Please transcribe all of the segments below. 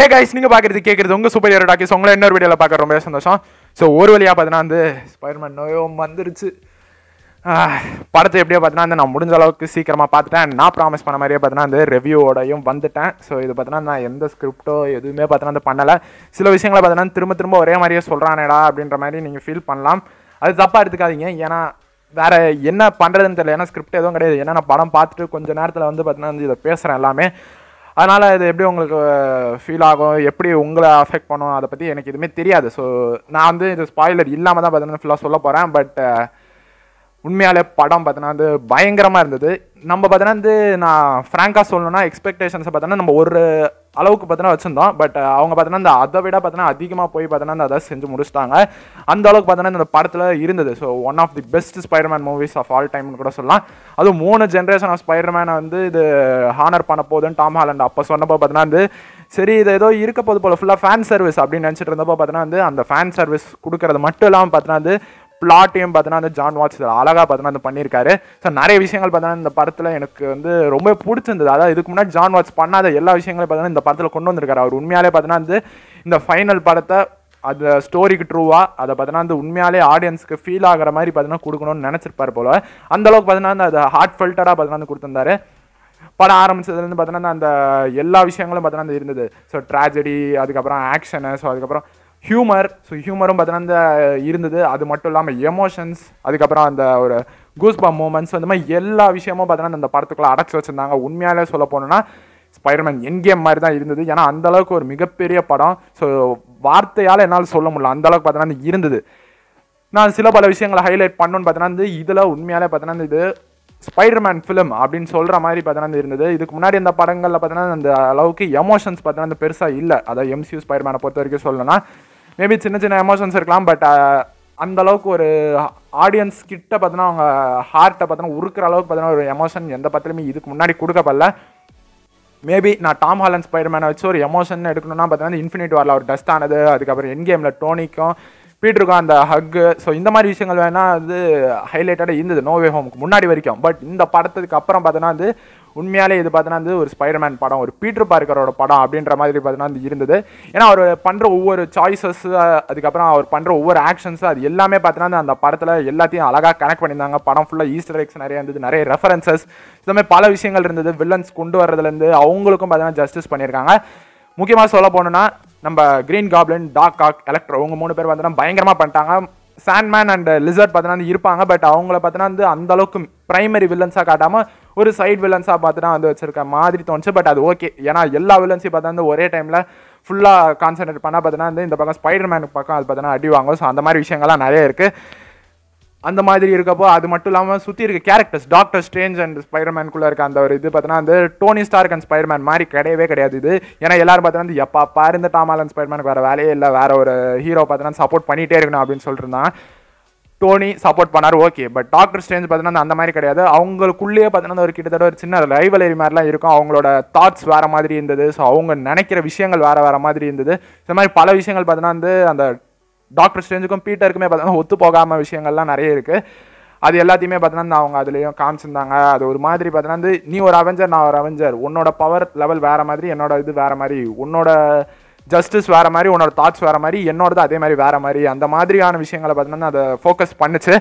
hey guys நீங்கள் பார்க்குறது கேட்குறது உங்கள் சூப்பர் ஹீரோ டாக்கிஸ் உங்களை இன்னொரு வீடியோவில் பார்க்க ரொம்ப சந்தோஷம் ஸோ ஒரு வழியாக பார்த்தீங்கன்னா வந்து ஸ்பைர்மேன் நோயும் வந்துருச்சு படத்தை எப்படியோ பார்த்தீங்கன்னா வந்து நான் முடிஞ்ச அளவுக்கு சீக்கிரமாக பார்த்துட்டேன் நான் ப்ராமிஸ் பண்ண மாதிரியே பார்த்தீங்கன்னா வந்து ரிவ்யூவோடையும் வந்துட்டேன் ஸோ இது பார்த்தீங்கன்னா நான் எந்த ஸ்கிரிப்டோ எதுவுமே பார்த்தீங்கன்னா வந்து பண்ணலை சில விஷயங்களை பார்த்தீங்கன்னா திரும்ப திரும்ப ஒரே மாதிரியே சொல்கிறானேடா அப்படின்ற மாதிரி நீங்கள் ஃபீல் பண்ணலாம் அது தப்பாக எடுத்துக்காதீங்க ஏன்னா வேறு என்ன பண்ணுறதுன்னு தெரியல ஏன்னா ஸ்கிரிப்ட் எதுவும் கிடையாது ஏன்னா நான் படம் பார்த்துட்டு கொஞ்சம் நேரத்தில் வந்து பார்த்தீங்கன்னா வந்து இதை பேசுகிறேன் எல்லாமே அதனால் இது எப்படி உங்களுக்கு ஃபீல் ஆகும் எப்படி உங்களை அஃபெக்ட் பண்ணும் அதை பற்றி எனக்கு எதுவுமே தெரியாது ஸோ நான் வந்து இது ஸ்பாய்லர் இல்லாமல் தான் பார்த்தீங்கன்னா ஃபுல்லாக சொல்ல போகிறேன் பட் உண்மையாலே படம் பார்த்தோன்னா வந்து பயங்கரமாக இருந்தது நம்ம பார்த்தோன்னா வந்து நான் ஃப்ராங்காக சொல்லணும்னா எக்ஸ்பெக்டேஷன்ஸை பார்த்தோன்னா நம்ம ஒரு அளவுக்கு பார்த்தோன்னா வச்சுருந்தோம் பட் அவங்க பார்த்தோன்னா இந்த அதை விட பார்த்தோன்னா அதிகமாக போய் பார்த்தோன்னா அந்த அதை செஞ்சு முடிச்சிட்டாங்க அந்த அளவுக்கு பார்த்தீங்கன்னா இந்த படத்தில் இருந்தது so one of the best Spiderman movies of all டைம்னு கூட சொல்லலாம் அதுவும் மூணு ஜென்ரேஷன் ஆஃப் ஸ்பைடர்மேனை வந்து இது ஹானர் பண்ண போதுன்னு டாம் ஹாலண்ட் அப்போ சொன்னப்போ பார்த்தீங்கன்னா வந்து சரி இது ஏதோ இருக்க போது போல் ஃபுல்லாக ஃபேன் சர்வீஸ் அப்படின்னு நினச்சிட்டு இருந்தப்போ பார்த்தீங்கன்னா வந்து அந்த ஃபேன் சர்வீஸ் கொடுக்கறது மட்டும் இல்லாமல் பார்த்தோன்னா வந்து பிளாட்டையும் பார்த்தோன்னா அந்த ஜான் வாட்ச் அழகாக பார்த்தோன்னா அந்த பண்ணியிருக்காரு ஸோ நிறைய விஷயங்கள் பார்த்தோன்னா இந்த படத்தில் எனக்கு வந்து ரொம்ப பிடிச்சிருந்தது அதாவது இதுக்கு முன்னாடி ஜான் வாட்ச் பண்ணாத எல்லா விஷயங்களையும் பார்த்தோன்னா இந்த படத்தில் கொண்டு வந்திருக்காரு அவர் உண்மையாலே பார்த்தோன்னா வந்து இந்த ஃபைனல் படத்தை அது ஸ்டோரிக்கு ட்ரூவாக அதை பார்த்தீங்கன்னா அந்த உண்மையாலே ஆடியன்ஸுக்கு ஃபீல் ஆகிற மாதிரி பார்த்தீங்கன்னா கொடுக்கணும்னு நினச்சிருப்பார் போல அந்தளவுக்கு பார்த்தீங்கன்னா அந்த ஹார்ட் ஃபில்டராக பார்த்தீங்கன்னா கொடுத்துருந்தாரு படம் ஆரம்பிச்சதுலேருந்து பார்த்தீங்கன்னா அந்த எல்லா விஷயங்களும் பார்த்தீங்கன்னா இருந்தது ஸோ ட்ராஜடி அதுக்கப்புறம் ஆக்ஷனு ஸோ அதுக்கப்புறம் ஹியூமர் ஸோ ஹியூமரும் பார்த்தீங்கன்னா இருந்தது அது மட்டும் இல்லாமல் எமோஷன்ஸ் அதுக்கப்புறம் அந்த ஒரு கூஸ்பா மூமெண்ட்ஸ் அந்த மாதிரி எல்லா விஷயமும் பார்த்தீங்கன்னா அந்த படத்துக்குள்ளே அடைச்சி வச்சுருந்தாங்க உண்மையாலே சொல்ல போனோன்னா ஸ்பைடர்மேன் என் கேம் மாதிரி தான் இருந்தது ஏன்னா அந்தளவுக்கு ஒரு மிகப்பெரிய படம் ஸோ வார்த்தையால் என்னால் சொல்ல முடியல அந்தளவுக்கு பார்த்தீங்கன்னா இருந்தது நான் சில பல விஷயங்களை ஹைலைட் பண்ணணும்னு பார்த்தீங்கன்னா இதில் உண்மையாலே பார்த்தீங்கன்னா இது ஸ்பைடர்மேன் ஃபிலிம் அப்படின்னு சொல்கிற மாதிரி பார்த்தீங்கன்னா இருந்தது இதுக்கு முன்னாடி இந்த படங்களில் பார்த்தீங்கன்னா அந்த அளவுக்கு எமோஷன்ஸ் பார்த்தீங்கன்னா பெருசாக இல்லை அதாவது எம்சியூ ஸ்பைடர்மேனை பொறுத்த வரைக்கும் சொல்லணும்னா மேபி சின்ன சின்ன எமோஷன்ஸ் இருக்கலாம் பட் uh, அந்த அளவுக்கு ஒரு ஆடியன்ஸ் கிட்ட பார்த்தோன்னா அவங்க ஹார்ட்டை பார்த்தோன்னா உருக்குற அளவுக்கு பார்த்தோன்னா ஒரு எமோஷன் எந்த பத்திரமே இதுக்கு முன்னாடி கொடுக்கப்படல மேபி நான் டாம் ஹாலன் ஸ்பைடர்மேனை வச்சு ஒரு எமோஷன் எடுக்கணும்னா பார்த்தீங்கன்னா இன்ஃபினிட் வாரில் ஒரு டஸ்ட் ஆனது அதுக்கப்புறம் என் கேமில் டோனிக்கும் பீட்ருக்கும் அந்த ஹக்கு ஸோ இந்த மாதிரி விஷயங்கள் வேணால் வந்து ஹைலைட்டடாக இருந்தது நோவே ஹோமுக்கு முன்னாடி வரைக்கும் பட் இந்த படத்துக்கு அப்புறம் பார்த்தோன்னா வந்து உண்மையாலே இது பார்த்தோன்னா வந்து ஒரு ஸ்பைடர்மேன் படம் ஒரு பீட்ரு பார்க்கரோட படம் அப்படின்ற மாதிரி பார்த்தோன்னா வந்து இருந்தது ஏன்னா அவர் பண்ணுற ஒவ்வொரு சாய்ஸஸ் அதுக்கப்புறம் அவர் பண்ணுற ஒவ்வொரு ஆக்ஷன்ஸ் அது எல்லாமே பார்த்தோன்னா அந்த படத்தில் எல்லாத்தையும் அழகாக கனெக்ட் பண்ணியிருந்தாங்க படம் ஃபுல்லாக ஈஸ்டர் எக்ஸ் நிறைய இருந்தது நிறைய ரெஃபரன்சஸ் இந்த மாதிரி பல விஷயங்கள் இருந்தது வில்லன்ஸ் கொண்டு வர்றதுலேருந்து அவங்களுக்கும் பார்த்தீங்கன்னா ஜஸ்டிஸ் பண்ணியிருக்காங்க முக்கியமாக சொல்ல போனோன்னா நம்ம Green Goblin Doc Ock Electro அவங்க மூணு பேர் பார்த்தோன்னா பயங்கரமாக பண்ணிட்டாங்க சாண்ட்மேன் அண்ட் லிசர்ட் பார்த்தோன்னா வந்து இருப்பாங்க பட் அவங்கள பார்த்தோன்னா வந்து அந்த அளவுக்கு பிரைமரி வில்லன்ஸாக காட்டாமல் ஒரு சைட் வில்லன்ஸாக பார்த்தோன்னா வந்து வச்சிருக்க மாதிரி தோணுச்சு பட் அது ஓகே ஏன்னா எல்லா வில்லன்ஸையும் பார்த்தா வந்து ஒரே டைமில் ஃபுல்லாக கான்சன்ட்ரேட் பண்ணால் பார்த்தோன்னா வந்து இந்த பக்கம் ஸ்பைடர் மேனுக்கு பக்கம் அது பார்த்தோன்னா அடிவாங்க ஸோ அந்த மாதிரி விஷயங்கள்லாம் நிறைய இருக்குது அந்த மாதிரி இருக்கப்போ அது மட்டும் இல்லாமல் சுற்றி இருக்க கேரக்டர்ஸ் டாக்டர் ஸ்ட்ரேஞ்ச் அண்ட் ஸ்பைடர்மேனுக்குள்ளே இருக்க அந்த ஒரு இது பார்த்தோன்னா அந்த டோனி ஸ்டார்க் அண்ட் ஸ்பைடர்மேன் மாதிரி கிடையவே கிடையாது இது ஏன்னா எல்லாரும் பார்த்தோன்னா எப்பா பாரு இந்த டாமாலன் ஸ்பைடர்மேனுக்கு வேறு வேலையே இல்லை வேறு ஒரு ஹீரோ பார்த்தோன்னா சப்போர்ட் பண்ணிகிட்டே இருக்கணும் அப்படின்னு சொல்லிட்டுருந்தான் டோனி சப்போர்ட் பண்ணார் ஓகே பட் டாக்டர் ஸ்ட்ரேஞ்ச் பார்த்தீங்கன்னா அந்த மாதிரி கிடையாது அவங்களுக்குள்ளேயே பார்த்தீங்கன்னா ஒரு கிட்டத்தட்ட ஒரு சின்ன லைவலரி மாதிரிலாம் இருக்கும் அவங்களோட தாட்ஸ் வேறு மாதிரி இருந்தது ஸோ அவங்க நினைக்கிற விஷயங்கள் வேறு வேறு மாதிரி இருந்தது இந்த மாதிரி பல விஷயங்கள் பார்த்தீங்கன்னா வந்து அந்த டாக்டர் ஸ்ட்ரேஞ்சுக்கும் பீட்டருக்குமே பார்த்தீங்கன்னா ஒத்து போகாமல் விஷயங்கள்லாம் நிறைய இருக்குது அது எல்லாத்தையுமே பார்த்தீங்கன்னா அவங்க அதுலேயும் காமிச்சிருந்தாங்க அது ஒரு மாதிரி பார்த்தீங்கன்னா வந்து நீ ஒரு அவெஞ்சர் நான் ஒரு அவெஞ்சர் உன்னோட பவர் லெவல் வேறு மாதிரி என்னோட இது வேறு மாதிரி உன்னோட ஜஸ்டிஸ் வேறு மாதிரி உன்னோட தாட்ஸ் வேறு மாதிரி என்னோடது அதே மாதிரி வேறு மாதிரி அந்த மாதிரியான விஷயங்களை பார்த்தீங்கன்னா அதை ஃபோக்கஸ் பண்ணிச்சு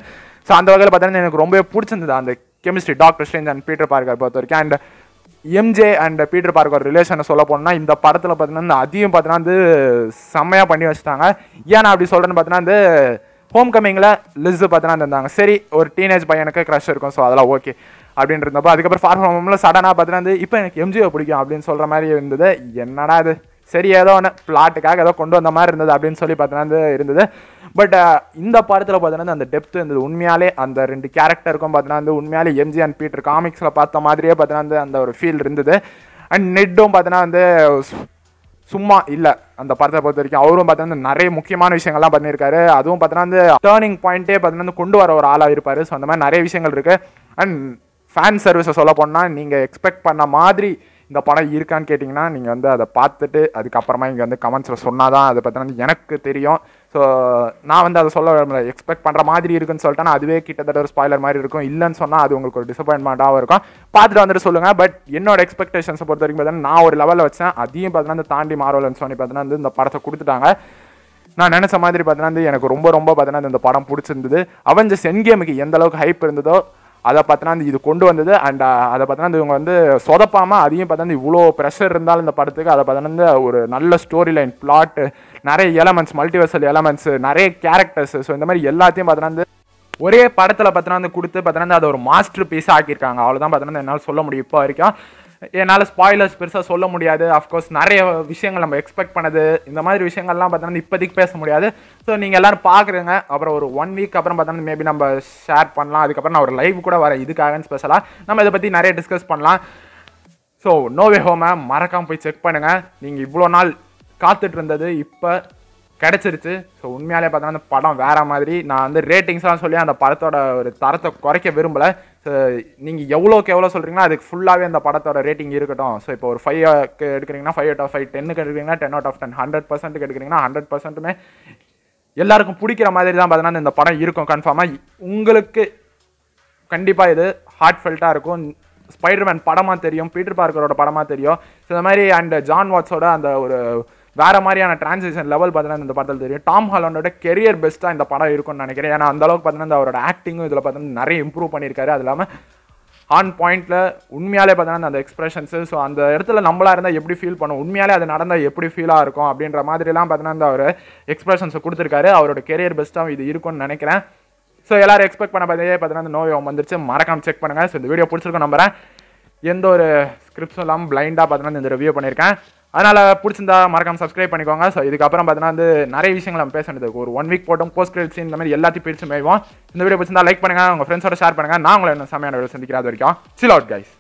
ஸோ அந்த வகையில் பார்த்தீங்கன்னா எனக்கு ரொம்பவே பிடிச்சிருந்தது அந்த chemistry Doctor Strange and Peter Parker பொறுத்த வரைக்கும் and MJ and Peter Parker ரிலேஷனை சொல்ல போனோம்னா இந்த படத்தில் பார்த்தீங்கன்னா அதையும் பார்த்தீங்கன்னா வந்து செம்மையாக பண்ணி வச்சுட்டாங்க ஏன் நான் அப்படி சொல்கிறேன்னு பார்த்தீங்கன்னா வந்து ஹோம் கமிங்கில் லிஸ்ஸு பார்த்தீங்கன்னா இருந்தாங்க சரி ஒரு டீனேஜ் பையனுக்கு க்ரஷ் இருக்கும் ஸோ அதெல்லாம் ஓகே அப்படின்னு இருந்தப்போ அதுக்கப்புறம் ஃபார் ஹோமில் சடனாக பார்த்தீங்கன்னா வந்து இப்போ எனக்கு எம்ஜிஓ பிடிக்கும் அப்படின்னு சொல்கிற மாதிரி இருந்தது என்னடா அது சரி ஏதோ ஒன்று பிளாட்டுக்காக ஏதோ கொண்டு வந்த மாதிரி இருந்தது அப்படின்னு சொல்லி பார்த்தோன்னா இருந்தது பட் இந்த படத்தில் பார்த்தோன்னா அந்த டெப்த் இருந்தது உண்மையாலே அந்த ரெண்டு கேரக்டருக்கும் பார்த்தோன்னா வந்து உண்மையாலே எம்ஜி அண்ட் பீட்டர் காமிக்ஸில் பார்த்த மாதிரியே பார்த்தோன்னா அந்த ஒரு ஃபீல் இருந்தது அண்ட் நெட்டும் பார்த்தோன்னா வந்து சும்மா இல்லை அந்த படத்தை பொறுத்த வரைக்கும் அவரும் பார்த்தீங்கன்னா நிறைய முக்கியமான விஷயங்கள்லாம் பண்ணியிருக்காரு அதுவும் பார்த்தீங்கன்னா வந்து டேர்னிங் பாயிண்ட்டே பார்த்தீங்கன்னா கொண்டு வர ஒரு ஆளாக இருப்பார் ஸோ அந்த மாதிரி நிறைய விஷயங்கள் இருக்குது அண்ட் ஃபேன் சர்வீஸை சொல்ல போனால் நீங்கள் எக்ஸ்பெக்ட் பண்ண மாதிரி இந்த படம் இருக்கான்னு கேட்டிங்கன்னா நீங்கள் வந்து அதை பார்த்துட்டு அதுக்கப்புறமா இங்கே வந்து கமெண்ட்ஸில் சொன்னால் தான் அதை பற்றின எனக்கு தெரியும் ஸோ நான் வந்து அதை சொல்ல எக்ஸ்பெக்ட் பண்ணுற மாதிரி இருக்குன்னு சொல்லிட்டேன்னா அதுவே கிட்டத்தட்ட ஒரு ஸ்பாய்லர் மாதிரி இருக்கும் இல்லைன்னு சொன்னால் அது உங்களுக்கு ஒரு டிசப்பாயின்மெண்ட்டாகவும் இருக்கும் பார்த்துட்டு வந்துட்டு சொல்லுங்கள் பட் என்னோட எக்ஸ்பெக்டேஷன்ஸை பொறுத்த வரைக்கும் பார்த்தீங்கன்னா நான் ஒரு லெவலில் வச்சேன் அதையும் பார்த்தீங்கன்னா அந்த தாண்டி மாறுவலன்னு சொல்லி பார்த்தீங்கன்னா வந்து இந்த படத்தை கொடுத்துட்டாங்க நான் நினச்ச மாதிரி பார்த்தீங்கன்னா எனக்கு ரொம்ப ரொம்ப பார்த்தீங்கன்னா இந்த படம் பிடிச்சிருந்தது அவெஞ்சர்ஸ் என் கேமுக்கு எந்த அளவுக்கு ஹைப் இருந்ததோ அதை பார்த்தினா இது கொண்டு வந்தது அண்ட் uh, அதை பார்த்தினா இவங்க வந்து சொதப்பாமல் அதையும் பார்த்தோன்னா இவ்வளோ ப்ரெஷர் இருந்தாலும் இந்த படத்துக்கு அதை பார்த்தினா ஒரு நல்ல ஸ்டோரி லைன் பிளாட்டு நிறைய எலமெண்ட்ஸ் மல்டிவர்சல் எலமெண்ட்ஸ் நிறைய கேரக்டர்ஸ் ஸோ இந்த மாதிரி எல்லாத்தையும் வந்து ஒரே படத்தில் பார்த்தினா வந்து கொடுத்து பார்த்தோன்னா அதை ஒரு மாஸ்டர் பீஸாக ஆக்கியிருக்காங்க அவ்வளோதான் பார்த்தோன்னா என்னால் சொல்ல முடியும் இப்போ வரைக்கும் என்னால் ஸ்பாய்லர்ஸ் பெருசாக சொல்ல முடியாது அஃப்கோர்ஸ் நிறைய விஷயங்கள் நம்ம எக்ஸ்பெக்ட் பண்ணது இந்த மாதிரி விஷயங்கள்லாம் பார்த்தோன்னா இப்போதைக்கு பேச முடியாது ஸோ நீங்கள் எல்லோரும் பார்க்குறீங்க அப்புறம் ஒரு ஒன் வீக் அப்புறம் பார்த்தோன்னா மேபி நம்ம ஷேர் பண்ணலாம் அதுக்கப்புறம் நான் ஒரு லைவ் கூட வரேன் இதுக்காக ஸ்பெஷலாக நம்ம இதை பற்றி நிறைய டிஸ்கஸ் பண்ணலாம் ஸோ நோவே ஹோமை மறக்காமல் போய் செக் பண்ணுங்கள் நீங்கள் இவ்வளோ நாள் காத்துட்டு இருந்தது இப்போ கிடச்சிருச்சு ஸோ உண்மையாலே பார்த்தோன்னா அந்த படம் வேறு மாதிரி நான் வந்து ரேட்டிங்ஸ்லாம் சொல்லி அந்த படத்தோட ஒரு தரத்தை குறைக்க விரும்பலை ஸோ நீங்கள் எவ்வளோக்கு எவ்வளோ சொல்கிறீங்களோ அதுக்கு ஃபுல்லாகவே அந்த படத்தோட ரேட்டிங் இருக்கட்டும் ஸோ இப்போ ஒரு ஃபைவ் எடுக்கிறீங்கன்னா ஃபைவ் அவுட் ஆஃப் ஃபைவ் டென்னுக்கு எடுக்கிறீங்கன்னா ten out of ten hundred பர்சன்ட்டுக்கு எடுக்கிறீங்கன்னா ஹண்ட்ரட் பர்சன்ட்டுமே எல்லாருக்கும் பிடிக்கிற மாதிரி தான் பார்த்தீங்கன்னா இந்த படம் இருக்கும் கன்ஃபார்மாக உங்களுக்கு கண்டிப்பாக இது ஹார்ட் ஃபெல்ட்டாக இருக்கும் ஸ்பைடர்மேன் படமாக தெரியும் பீட்டர் பார்க்கரோட படமாக தெரியும் ஸோ இந்த மாதிரி அண்ட் ஜான் வாட்ஸோட அந்த ஒரு வேறு மாதிரியான டிரான்சேஷன் லெவல் பார்த்தீங்கன்னா இந்த படத்தில் தெரியும் டாம் ஹாலோனோட கெரியர் பெஸ்ட்டாக இந்த படம் இருக்கும்னு நினைக்கிறேன் ஏன்னா அந்தளவுக்கு பார்த்தீங்கன்னா அவரோட ஆக்டிங்கும் இதில் பார்த்தீங்கன்னா நிறைய இம்ப்ரூவ் பண்ணியிருக்காரு அது இல்லாமல் ஆன் பாயிண்ட்டில் உண்மையாலே பார்த்தீங்கன்னா அந்த எக்ஸ்பிரஷன்ஸு ஸோ அந்த இடத்துல நம்மளாக இருந்தால் எப்படி ஃபீல் பண்ணும் உண்மையாலே அது நடந்தால் எப்படி ஃபீலாக இருக்கும் அப்படின்ற மாதிரிலாம் பார்த்தீங்கன்னா அவர் எக்ஸ்பிரஷன்ஸை கொடுத்துருக்காரு அவரோட கெரியர் பெஸ்ட்டாக இது இருக்கும்னு நினைக்கிறேன் ஸோ எல்லோரும் எக்ஸ்பெக்ட் பண்ண பார்த்தே பார்த்தீங்கன்னா அந்த நோய் வந்துருச்சு மறக்காமல் செக் பண்ணுங்கள் ஸோ இந்த வீடியோ பிடிச்சிருக்கோம் நம்புறேன் எந்த ஒரு ஸ்கிரிப்ட்ஸும் இல்லாமல் பிளைண்டாக பார்த்தீங்கன்னா இந்த ரிவ்யூ பண்ணியிருக்கேன் அதனால் பிடிச்சிருந்தா மறக்காம சப்ஸ்கிரைப் பண்ணிக்கோங்க ஸோ இதுக்கப்புறம் பார்த்தீங்கன்னா வந்து நிறைய விஷயங்கள் நம்ம பேசுனதுக்கு ஒரு ஒன் வீக் போட்டோம் போஸ்ட் கிரெடிட்ஸ் இந்த மாதிரி எல்லாத்தையும் பிரித்து மேய்வோம் இந்த வீடியோ பிடிச்சிருந்தா லைக் பண்ணுங்கள் உங்கள் ஃப்ரெண்ட்ஸோட ஷேர் பண்ணுங்கள் நான் உங்களை என்ன சமையான வீடியோ சந்திக்கிறாத வரைக்கும் சில் அவுட் கைஸ்